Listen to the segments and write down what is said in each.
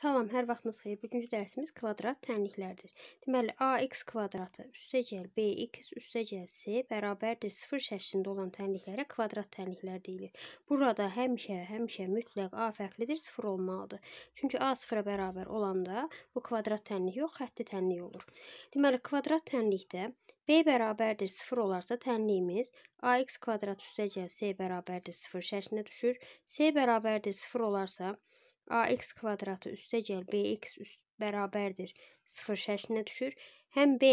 Salam, hər vaxtınız xeyir. Bugünkü dərsimiz kvadrat tənliklərdir. Deməli, ax kvadratı üstəgəl bx üstəgəl c bərabərdir 0 şəklində olan tənliklərə kvadrat tənliklər deyilir. Burada həmişə, həmişə mütləq a fərqlidir, 0 olmalıdır. Çünki a 0-a bərabər olanda bu kvadrat tənlik yox, xətti tənlik olur. Deməli, kvadrat tənlikdə b bərabərdir 0 olarsa tənliyimiz ax kvadrat üstəgəl c bərabərdir 0 şəklinə düşür. c bərabərdir 0 olarsa AX kvadratı üstə gəl BX üst bərabərdir 0 şəklinə düşür. Həm B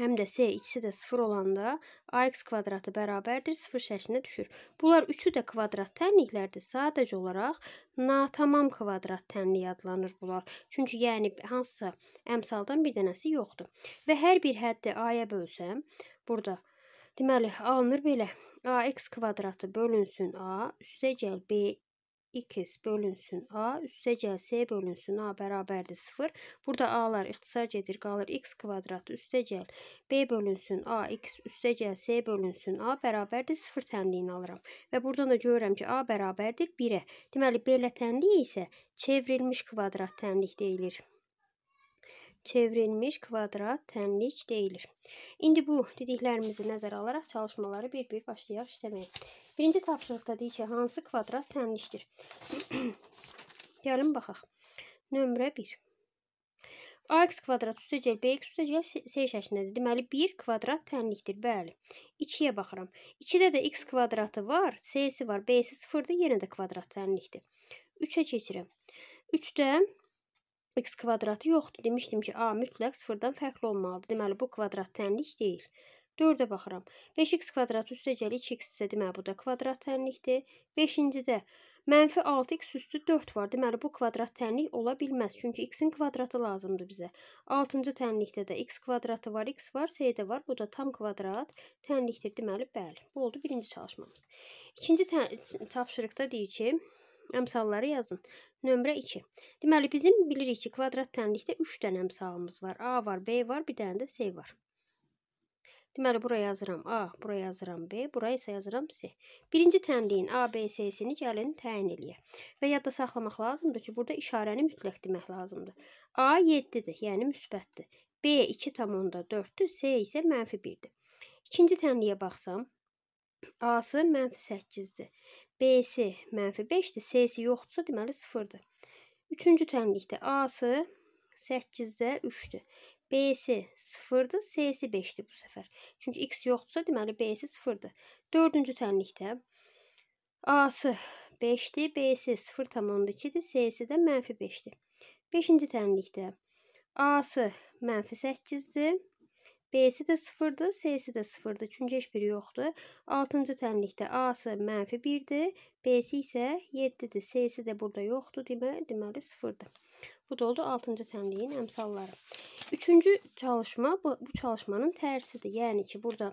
həm də S ikisi də 0 olanda AX kvadratı bərabərdir 0 şəklinə düşür. Bunlar üçü də kvadrat tənliklərdir. Sadəcə olaraq natamam kvadrat tənlik adlanır bunlar. Çünki yəni hansısa əmsaldan bir dənəsi yoxdur. Və hər bir həddi A-ya bölsəm, burada deməli alınır belə. AX kvadratı bölünsün A üstəgəl B x bölünsün a, üstəgəl s bölünsün a bərabərdir 0. Burada a-lar ixtisar gedir, qalır x kvadratı üstəgəl b bölünsün a, x üstəgəl s bölünsün a bərabərdir 0 tənliyini alıram. Və buradan da görürəm ki, a bərabərdir 1-ə. Deməli, belə tənlik isə çevrilmiş kvadrat tənlik deyilir çevrilmiş kvadrat tənlik deyilir. İndi bu dediklərimizi nəzərə alaraq çalışmaları bir-bir başlayaq işləməyə. Birinci tapşırıqda deyir ki, hansı kvadrat tənlikdir? Gəlin baxaq. Nömrə 1. AX kvadrat üstəcəl BX üstəcəl C şəklindədir. Deməli 1 kvadrat tənlikdir. Bəli. 2-yə baxıram. 2-də də x kvadratı var, C-si var, B-si 0-dır, yenə də kvadrat tənlikdir. 3-ə keçirəm. 3-də x kvadratı yoxdur. Demişdim ki, a mütləq sıfırdan fərqli olmalıdır. Deməli, bu kvadrat tənlik deyil. 4-ə baxıram. 5x kvadratı üstə gəlir 2x isə deməli bu da kvadrat tənlikdir. 5-cidə mənfi 6x üstü 4 var. Deməli bu kvadrat tənlik ola bilməz. Çünki x-in kvadratı lazımdır bizə. 6-cı tənlikdə də x kvadratı var, x var, s-də var. Bu da tam kvadrat tənlikdir. Deməli bəli. Bu oldu birinci çalışmamız. İkinci tapşırıqda deyir ki, Əmsalları yazın. Nömrə 2. Deməli bizim bilirik ki, kvadrat tənlikdə 3 dənə əmsalımız var. A var, B var, bir dənə də C var. Deməli bura yazıram A, bura yazıram B, bura isə yazıram C. Birinci tənliyin A, B, C-sini gəlin təyin eləyək. Və yadda saxlamaq lazımdır ki, burada işarəni mütləq demək lazımdır. A 7-dir, yəni müsbətdir. B 2,4-dür, C isə mənfi 1-dir. İkinci tənliyə baxsam, A-sı mənfi 8-dir. B-si mənfi 5-dir, C-si yoxdursa, deməli 0-dır. Üçüncü təmlikdə A-sı 8-də 3-dür. B-si 0-dır, C-si 5-dir bu səfər. Çünki X yoxdursa, deməli B-si 0-dır. Dördüncü təmlikdə A-sı 5-dir, B-si 0,2-dir, C-si də mənfi 5-dir. Beşinci təmlikdə A-sı mənfi 8-dir, B-si də 0-dır, C-si də 0-dır. Çünki heç biri yoxdur. 6-cı təmlikdə A-sı mənfi 1-dir, B-si isə 7-dir. C-si də burada yoxdur, demə, deməli 0-dır. Bu da oldu 6-cı təmliyin əmsalları. Üçüncü çalışma bu, bu çalışmanın tərsidir. Yəni ki, burada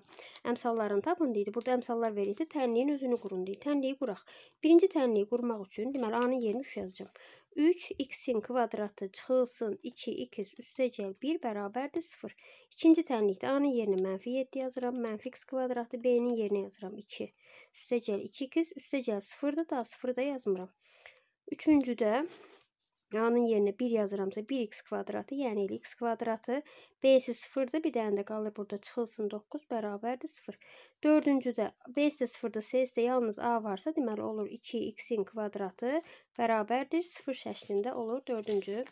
əmsalların tapın deyildi. Burada əmsallar verildi. Tənliyin özünü qurun deyildi. Tənliyi quraq. Birinci tənliyi qurmaq üçün deməli A-nın yerini 3 yazacağam. 3 x-in kvadratı çıxılsın 2 x üstəgəl 1 bərabərdir 0. İkinci tənlikdə A-nın yerinə mənfi 7 yazıram. Mənfi x kvadratı B-nin yerinə yazıram 2. Üstəgəl 2 x üstəgəl 0-dır. Daha 0-da yazmıram. Üçüncüdə A-nın yerinə 1 yazıramsa 1x kvadratı, yəni x kvadratı. B-si 0-dır, bir dənə də qalır burada çıxılsın 9 bərabərdir 0. Dördüncüdə B-si də 0-dır, C-si də yalnız A varsa, deməli olur 2x-in kvadratı bərabərdir 0 şəklində olur. Dördüncü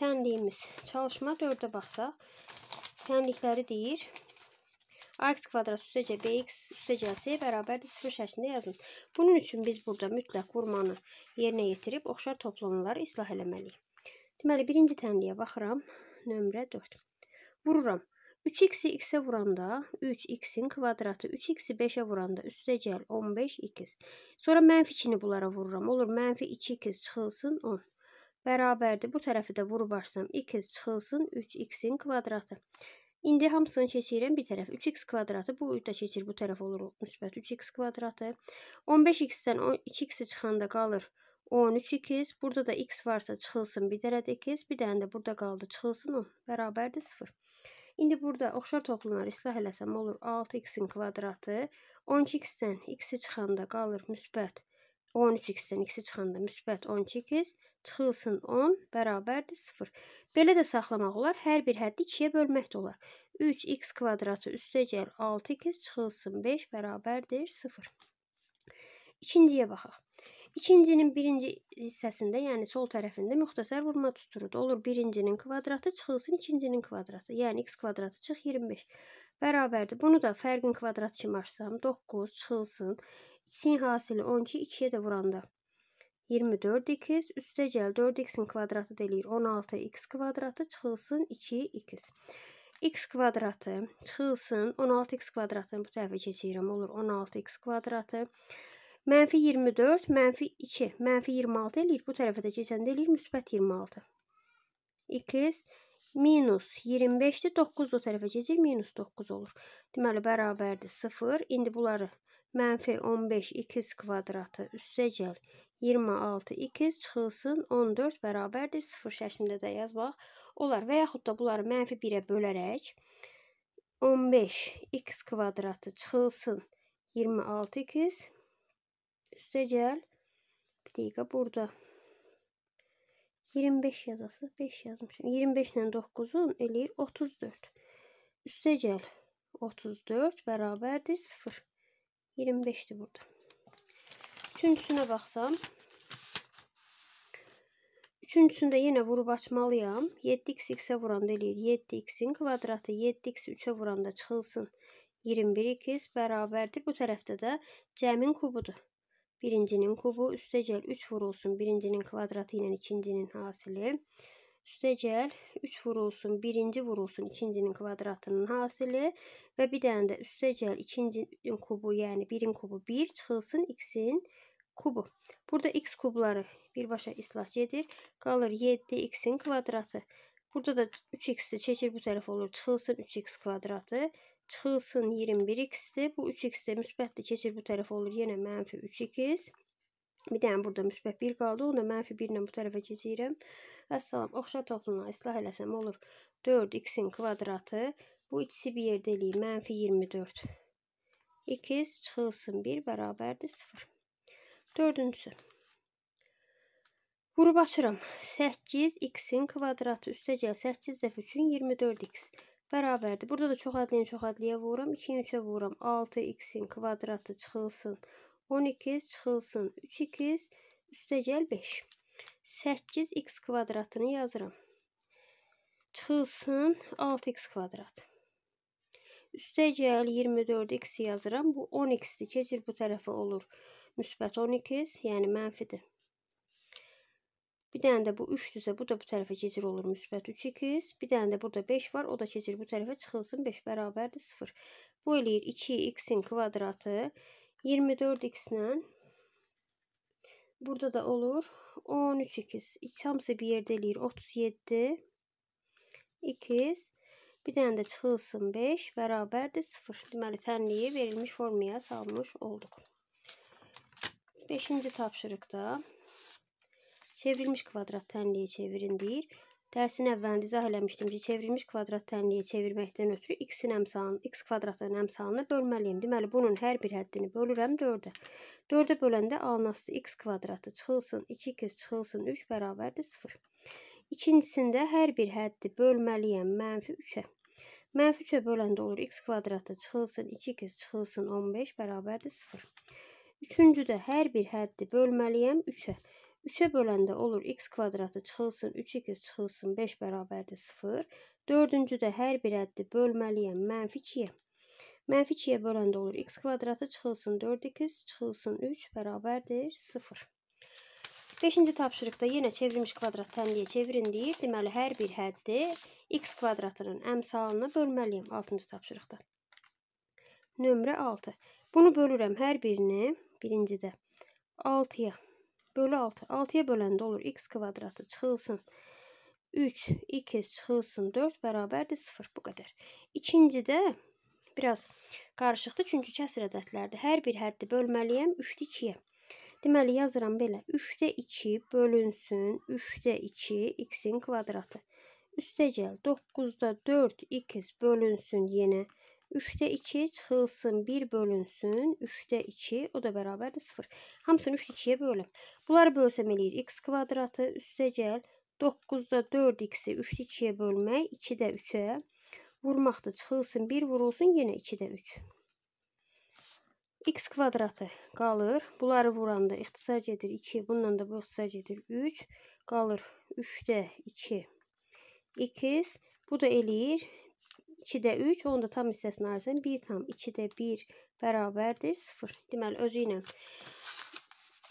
tənliyimiz çalışma 4-də baxsaq, tənlikləri deyir ax kvadrat üstəcə bx üstəcəsi bərabərdir 0 şəklində yazın. Bunun üçün biz burada mütləq vurmanı yerinə yetirib oxşar toplamaları islah eləməliyik. Deməli, birinci təmliyə baxıram. Nömrə 4. Vururam. 3x-i x-ə vuranda 3x-in kvadratı 3x-i 5-ə vuranda üstəcəl 15x. Sonra mənfi 2-ni bunlara vururam. Olur, mənfi 2x çıxılsın 10. Bərabərdir. Bu tərəfi də vurub açsam 2x çıxılsın 3x-in kvadratı. İndi hamısını keçirəm bir tərəf. 3x kvadratı bu üydə keçir, bu tərəf olur müsbət 3x kvadratı. 15x-dən 2x-i çıxanda qalır 13x. Burada da x varsa çıxılsın bir dərədə x, bir dənə də burada qaldı çıxılsın o, bərabərdir 0. İndi burada oxşar toplamları islah eləsəm olur 6x-in kvadratı. 12x-dən x-i çıxanda qalır müsbət 3 13x-dən x-i çıxanda müsbət 12x, çıxılsın 10, bərabərdir 0. Belə də saxlamaq olar, hər bir həddi 2-yə bölmək də olar. 3x kvadratı üstəcəl 6x, çıxılsın 5, bərabərdir 0. İkinciyə baxaq. İkincinin birinci hissəsində, yəni sol tərəfində müxtəsər vurma tuturudu. Olur birincinin kvadratı çıxılsın ikincinin kvadratı. Yəni x kvadratı çıx 25 bərabərdir. Bunu da fərqin kvadratı kimi açsam 9 çıxılsın sin hasili 12 2-yə də vuranda 24x üstəgəl 4x-in kvadratı deyilir 16x kvadratı çıxılsın 2x. x kvadratı çıxılsın 16x kvadratını bu tərəfə keçirəm olur 16x kvadratı. Mənfi 24, mənfi 2, mənfi 26 eləyir. Bu tərəfə də keçəndə eləyir müsbət 26. 2x minus 25-dir. 9 o tərəfə keçir, minus 9 olur. Deməli, bərabərdir 0. İndi bunları mənfi 15x kvadratı üstə gəl 26x çıxılsın 14 bərabərdir 0 şəklində də yazmaq olar. Və yaxud da bunları mənfi 1-ə bölərək 15x kvadratı çıxılsın 26x üstə gəl bir dəqiqə burada 25 yazası 5 yazmışam. 25 ilə 9-un eləyir 34. Üstəgəl 34 bərabərdir 0. 25-dir burada. Üçüncüsünə baxsam. Üçüncüsündə yenə vurub açmalıyam. 7x x-ə vuranda eləyir 7x-in kvadratı 7x 3-ə vuranda çıxılsın 21x bərabərdir. Bu tərəfdə də cəmin kubudur. Birincinin kubu üstecel 3 vurulsun birincinin kvadratı ile ikincinin hasili. Üstecel 3 vurulsun birinci vurulsun ikincinin kvadratının hasili. Ve bir dənə də üstecel ikincinin kubu yani birin kubu 1 bir, çıxılsın x'in kubu. Burada x kubları birbaşa islah gedir. Kalır 7 x'in in kvadratı. Burada da 3 x'i i bu tərəf olur. Çıxılsın 3x kvadratı. çıxılsın 21x-dir. Bu 3x-də müsbətdir, keçir bu tərəfə olur yenə mənfi 3x. Bir dənə burada müsbət 1 qaldı, onu da mənfi 1 ilə bu tərəfə keçirəm. Və salam, oxşar toplumuna islah eləsəm olur 4x-in kvadratı. Bu ikisi bir yerdə eləyir, mənfi 24. 2x çıxılsın 1 bərabərdir 0. Dördüncüsü. Qrup açıram. 8x-in kvadratı üstəcəl 8 dəfə üçün 24x bərabərdir. Burada da çox ədliyə, çox ədliyə vururam. 2-yə 3-ə vururam. 6x-in kvadratı çıxılsın. 12 çıxılsın. 3x üstəgəl 5. 8x kvadratını yazıram. Çıxılsın 6x kvadrat. Üstəgəl 24x yazıram. Bu 10x-dir. Keçir bu tərəfə olur. Müsbət 12x, yəni mənfidir. Bir dənə də bu 3-dürsə, bu da bu tərəfə keçir olur müsbət 3x. Bir dənə də burada 5 var, o da keçir bu tərəfə çıxılsın. 5 bərabərdir 0. Bu eləyir 2x-in kvadratı 24x-lə Burada da olur 13x. İç hamısı bir yerdə eləyir 37 x. Bir dənə də çıxılsın 5 bərabərdir 0. Deməli tənliyi verilmiş formaya salmış olduq. 5-ci tapşırıqda Çevrilmiş kvadrat tənliyə çevirin deyir. Dərsin əvvəlində izah eləmişdim ki, çevrilmiş kvadrat tənliyə çevirməkdən ötürü x-in əmsalını, x kvadratın əmsalını bölməliyəm. Deməli, bunun hər bir həddini bölürəm 4-ə. 4-ə böləndə alınası x kvadratı çıxılsın, 2 kez çıxılsın, 3 bərabərdir 0. İkincisində hər bir həddi bölməliyəm mənfi 3-ə. Mənfi 3-ə böləndə olur x kvadratı çıxılsın, 2 kez çıxılsın, 15 bərabərdir 0. Üçüncüdə hər bir həddi bölməliyəm 3-ə. 3-ə böləndə olur x kvadratı çıxılsın, 3x çıxılsın, 5 bərabərdir 0. Dördüncüdə hər bir əddi bölməliyəm mənfi 2-yə. Mənfi 2-yə böləndə olur x kvadratı çıxılsın, 4x çıxılsın, 3 bərabərdir 0. Beşinci tapşırıqda yenə çevrilmiş kvadrat tənliyə çevirin deyir. Deməli, hər bir həddi x kvadratının əmsalını bölməliyəm 6-cı tapşırıqda. Nömrə 6. Bunu bölürəm hər birini birincidə 6-ya bölü 6. 6-ya böləndə olur x kvadratı çıxılsın. 3, 2 çıxılsın 4 bərabərdir 0 bu qədər. İkincidə biraz qarışıqdır çünki kəsir ədədlərdir. Hər bir həddi bölməliyəm 3-də 2-yə. Deməli yazıram belə 3-də 2 bölünsün 3-də 2 x-in kvadratı. Üstə gəl 9-da 4 x bölünsün yenə 3 3'te 2 çıxılsın 1 bölünsün 3'te 2 o da bərabərdir 0. Hamısını 3 2-yə bölüm. Bunları bölsəm eləyir x kvadratı üstəgəl 9-da 4x-i 3 2-yə bölmək 2-də 3-ə vurmaqdır. Çıxılsın 1 vurulsun yenə 2-də 3. x kvadratı qalır. Bunları vuranda ixtisar gedir 2, bundan da bu ixtisar gedir 3. Qalır 3-də 2 x. Bu da eləyir 2-də 3, onun da tam hissəsini ayırsan. 1 tam 2-də 1 bərabərdir 0. Deməli, özü ilə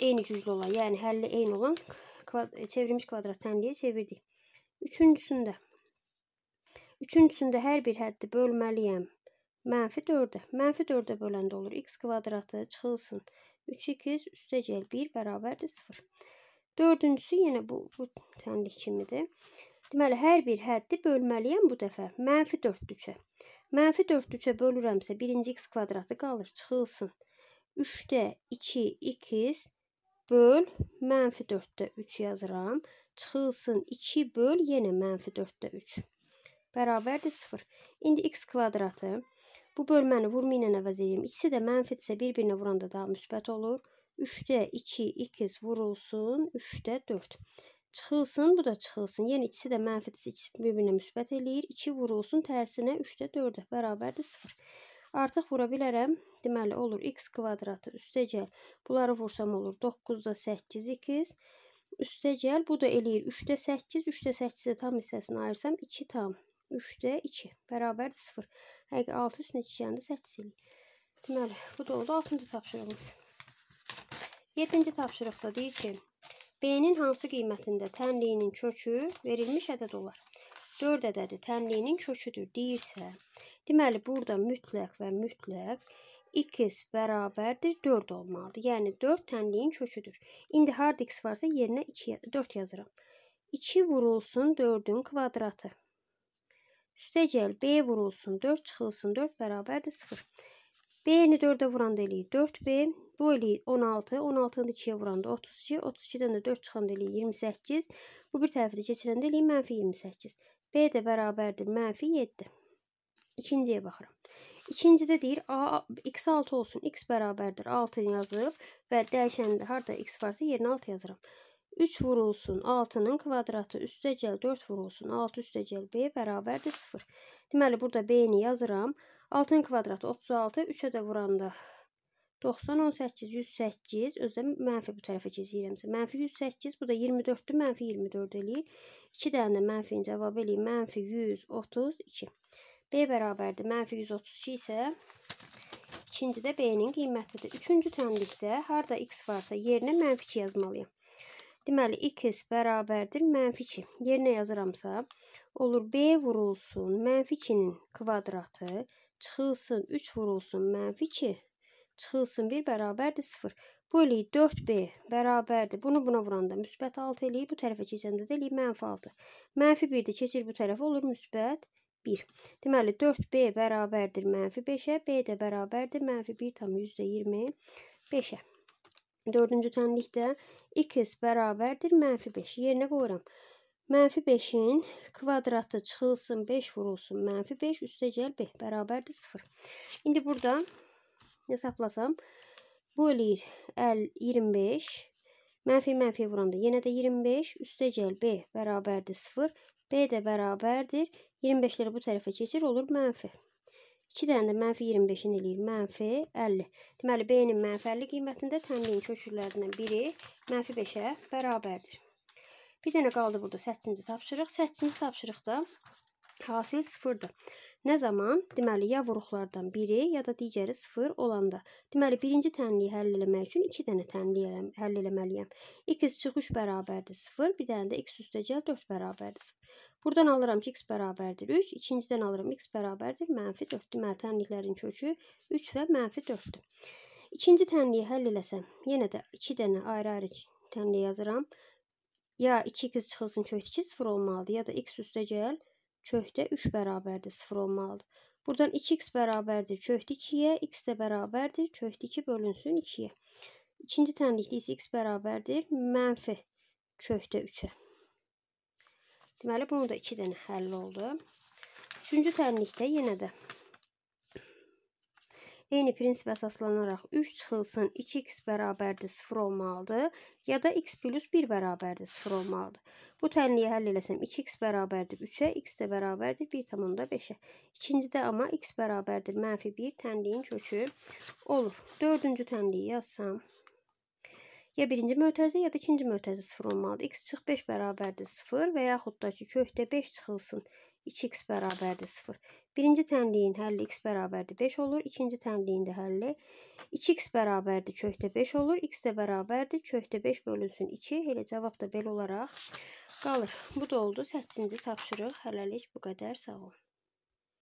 eyni güclü olan, yəni həlli eyni olan kvad e, çevrilmiş kvadrat təmliyə çevirdik. Üçüncüsündə, üçüncüsündə hər bir həddi bölməliyəm. Mənfi 4-ə. Mənfi 4-ə böləndə olur. x kvadratı çıxılsın. 3x üstəcəl 1 bərabərdir 0. Dördüncüsü yenə bu, bu tənlik kimidir. Deməli, hər bir həddi bölməliyəm bu dəfə. Mənfi 4 3-ə. Mənfi 4 3-ə bölürəmsə, birinci x kvadratı qalır, çıxılsın. 3-də 2 x böl mənfi 4-də 3 yazıram. Çıxılsın 2 böl yenə mənfi 4-də 3. Bərabərdir 0. İndi x kvadratı. Bu bölməni vurma ilə əvəz edeyim. İkisi də mənfidirsə bir-birinə vuranda daha müsbət olur. 3-də 2 x vurulsun, 3-də 4 çıxılsın, bu da çıxılsın. Yəni ikisi də mənfidisi ikisi bir-birinə müsbət eləyir. 2 vurulsun tərsinə 3-də 4-ə bərabərdir 0. Artıq vura bilərəm. Deməli olur x kvadratı üstəgəl. Bunları vursam olur 9-da 8 x üstəgəl. Bu da eləyir 3-də 8, 3-də 8-ə tam hissəsini ayırsam 2 tam 3-də 2 bərabərdir 0. Həqiqi 6 üstünə 2 gəndə 8 eləyir. Deməli bu da oldu 6-cı tapşırığımız. 7-ci tapşırıqda deyir ki, B-nin hansı qiymətində təmliyinin kökü verilmiş ədəd olar? 4 ədədi təmliyinin köküdür deyirsə, deməli burada mütləq və mütləq 2x bərabərdir 4 olmalıdır. Yəni 4 təmliyin köküdür. İndi hard x varsa yerinə 2, 4 yazıram. 2 vurulsun 4-ün kvadratı. Üstəgəl B vurulsun 4, çıxılsın 4 bərabərdir 0. B-ni 4-ə vuranda eləyir 4B. Bu eləyir 16. 16-nı 2-yə vuranda 32. 32-dən də 4 çıxanda eləyir 28. Bu bir tərəfdə keçirəndə eləyir mənfi 28. B də bərabərdir mənfi 7. İkinciyə baxıram. İkincidə deyir A, x 6 olsun. X bərabərdir 6 yazıb və dəyişəndə harda x varsa yerinə 6 yazıram. 3 vurulsun 6-nın kvadratı üstəcəl 4 vurulsun 6 üstəcəl b bərabərdir 0. Deməli burada b-ni yazıram. 6-nın kvadratı 36, 3-ə də vuranda 90, 18, 108, özdə mənfi bu tərəfə keçirəmsə. Mənfi 108, bu da 24-dür, mənfi 24 eləyir. 2 dənə də mənfinin cavabı eləyir, mənfi 132. B bərabərdir, mənfi 132 isə İkincidə B-nin qiymətidir. Üçüncü tənlikdə harda x varsa yerinə mənfi 2 yazmalıyım. Deməli, x bərabərdir mənfi 2. Yerinə yazıramsa, olur b vurulsun mənfi 2-nin kvadratı, çıxılsın 3 vurulsun mənfi 2, çıxılsın 1 bərabərdir 0. Bölük 4b bərabərdir. Bunu buna vuranda müsbət 6 eləyir, bu tərəfə keçəndə də eləyir mənfi 6. Mənfi 1 də keçir bu tərəfə, olur müsbət 1. Deməli, 4b bərabərdir mənfi 5-ə, b də bərabərdir mənfi 1 tam %25-ə. Dördüncü tənlikdə x bərabərdir mənfi 5. Yerinə qoyuram. Mənfi 5-in kvadratı çıxılsın, 5 vurulsun. Mənfi 5 üstə gəl 5 bərabərdir 0. İndi burada hesablasam bu eləyir 25. Mənfi mənfi vuranda yenə də 25 üstə gəl B bərabərdir 0. B də bərabərdir. 25-ləri bu tərəfə keçir olur mənfi. 2 dənə də mənfi 25-in eləyir. Mənfi 50. Deməli, B-nin mənfi 50 qiymətində təmliyin kökürlərindən biri mənfi 5-ə bərabərdir. Bir dənə qaldı burada 8-ci tapşırıq. 8-ci tapşırıqda hasil sıfırdır. Nə zaman? Deməli, ya vuruqlardan biri, ya da digəri sıfır olanda. Deməli, birinci tənliyi həll eləmək üçün 2 dənə tənliyi həll eləməliyəm. x çıxış bərabərdir 0, bir dənə də x üstəcəl 4 bərabərdir 0. Buradan alıram ki, x bərabərdir 3, ikincidən alıram x bərabərdir mənfi 4. Deməli, tənliklərin kökü 3 və mənfi 4-dür. İkinci tənliyi həll eləsəm, yenə də 2 dənə ayrı-ayrı tənliyi yazıram. Ya 2 x çıxılsın kök 2 0 olmalıdır, ya da x üstəcəl 4 kökdə 3 bərabərdir 0 olmalıdır. Buradan 2x bərabərdir kökdə 2-yə, x də bərabərdir kökdə 2 bölünsün 2-yə. İkinci tənlikdə isə x bərabərdir mənfi kökdə 3-ə. Deməli, bunun da 2 dənə həll oldu. Üçüncü tənlikdə yenə də Eyni prinsip əsaslanaraq 3 çıxılsın 2x bərabərdir 0 olmalıdır ya da x plus 1 bərabərdir 0 olmalıdır. Bu tənliyi həll eləsəm 2x bərabərdir 3-ə, x də bərabərdir 1,5-ə. İkincidə amma x bərabərdir mənfi 1 tənliyin kökü olur. Dördüncü tənliyi yazsam ya birinci mötərizə ya da ikinci mötərizə 0 olmalıdır. x çıx 5 bərabərdir 0 və yaxud da ki kökdə 5 çıxılsın 2x bərabərdir 0. Birinci tənliyin həlli x bərabərdir 5 olur. İkinci tənliyin də həlli 2x bərabərdir kökdə 5 olur. x də bərabərdir kökdə 5 bölünsün 2. Elə cavab da belə olaraq qalır. Bu da oldu 8-ci tapşırıq. Hələlik bu qədər. Sağ olun.